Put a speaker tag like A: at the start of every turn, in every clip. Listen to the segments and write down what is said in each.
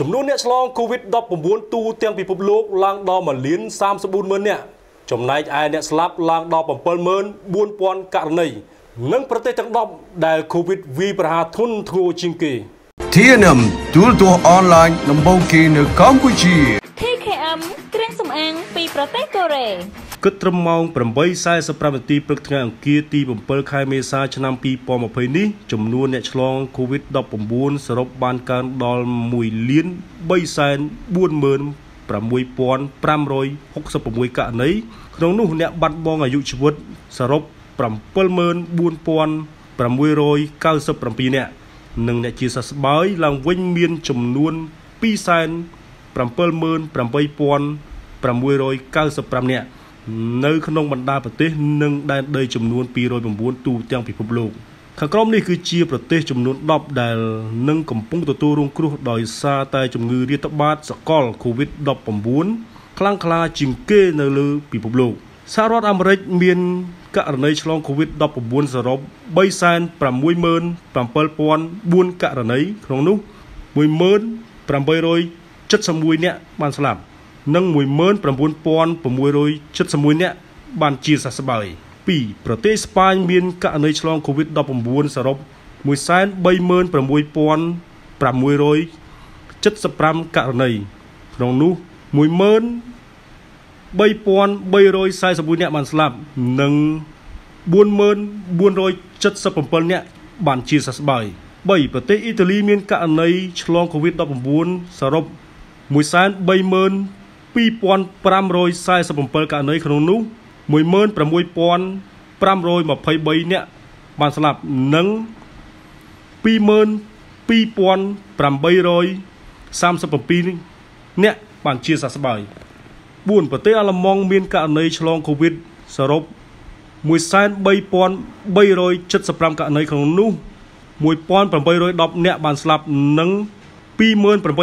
A: ចំនួនអ្នកឆ្លង COVID-19 ទូទាំងពិភពលោកឡើងដល់1លាន340000នាក់ចំណែកឯអ្នកស្លាប់ឡើងដល់74000ករណីនិងប្រទេសទាំង10ដែល COVID វាយប្រហារធ្ងន់ធ្ងរជាងគេ TNM ទូរទស្សន៍អនឡាញដំបូងគេនៅកម្ពុជា TKM គ្រឿងសម្អាងពីប្រទេសកូរ៉េគិតត្រឹមម៉ោង8:45នាទីព្រឹកថ្ងៃអង្គារទី7ខែមេសា ឆ្នាំ2020នេះចំនួនអ្នកឆ្លង COVID-19 សរុបបានកើនដល់1លាន346,566ករណីក្នុងនោះអ្នកបាត់បង់អាយុជីវិតសរុប74,697នាក់និងអ្នកជាសះស្បើយឡើងវិញមានចំនួន2,778,695នាក់នៅក្នុងបណ្ដាប្រទេសនិងដែនដីចំនួន209ទូទាំងពិភពលោកខាងក្រោមនេះគឺជាប្រទេសចំនួន10ដែលនឹងកំពុងទទួលរងគ្រោះដោយសារតែជំងឺរាតត្បាត សកល COVID-19 ខ្លាំងក្លា ជាងគេនៅលើពិភពលោកសហរដ្ឋអាមេរិកមានករណីឆ្លង COVID-19 សរុប367,404ករណីក្នុងនោះ1,871អ្នកបានស្លាប់និង19671នាក់បានជាសះស្បើយ2ប្រទេសស្ប៉ាញ មានករណីឆ្លង COVID-19 សរុប136,675ករណីក្នុងនោះ13341នាក់បានស្លាប់ និង4477នាក់បានជាសះស្បើយ3ប្រទេសអ៊ីតាលីមានករណីឆ្លង COVID-19 សរុប130,000 2547ករណីក្នុងនោះ16523នាក់បានស្លាប់និង22837នាក់បានជាសះស្បើយ4ប្រទេសអាល្លឺម៉ង់មានករណីឆ្លងកូវីដសរុប13375ករណីក្នុងនោះ1810នាក់បានស្លាប់និង28700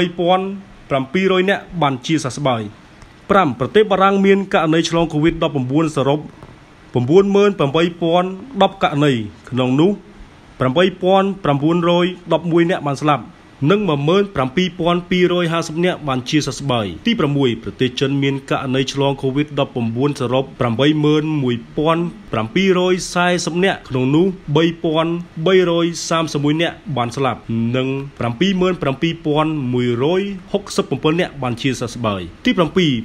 A: នាក់បានជាសះស្បើយ។5ប្រទេសបារាំងមានករណីឆ្លង COVID-19 សរុប98,010ករណីក្នុងនោះ89,911អ្នកបានស្លាប់និង17250នាក់បានជាសះស្បើយទី6ប្រទេសចិនមានករណីឆ្លង COVID-19 សរុប81740នាក់ក្នុងនោះ3331នាក់បានស្លាប់និង77167នាក់បានជាសះស្បើយទី7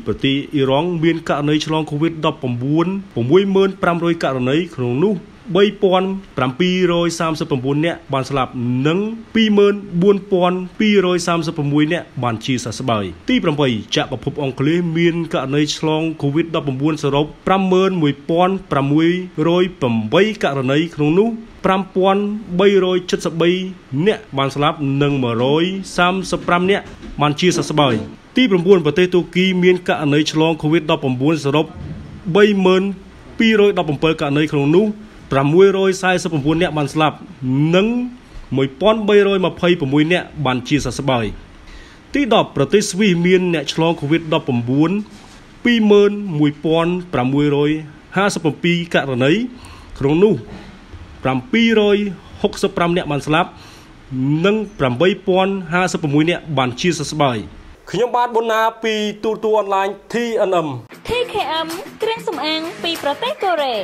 A: ប្រទេសអ៊ីរ៉ង់មានករណីឆ្លង COVID-19 6500ករណីក្នុងនោះ3739នាក់បានស្លាប់និង24236នាក់បានជាសះស្បើយទី8ចាក់ប្រភពអង់គ្លេសមានករណីឆ្លង COVID-19 សរុប51608ករណីក្នុងនោះ5373នាក់បានស្លាប់និង135នាក់បានជាសះស្បើយទី9ប្រទេសទូគីមានករណីឆ្លង COVID-19 សរុប32217ករណីក្នុងនោះ649អ្នកបានស្លាប់ និង1326អ្នកបានជាសះស្បើយទី10ប្រទេសស្វីសមានអ្នកឆ្លង COVID-19 21657ករណីក្នុងនោះ765អ្នកបានស្លាប់និង8056អ្នកបានជាសះស្បើយខ្ញុំបាទប៊ុនណាពីទូរទស្សន៍អនឡាញ TNM TKM គ្រឿងសម្អាង ពីប្រទេសកូរ៉េ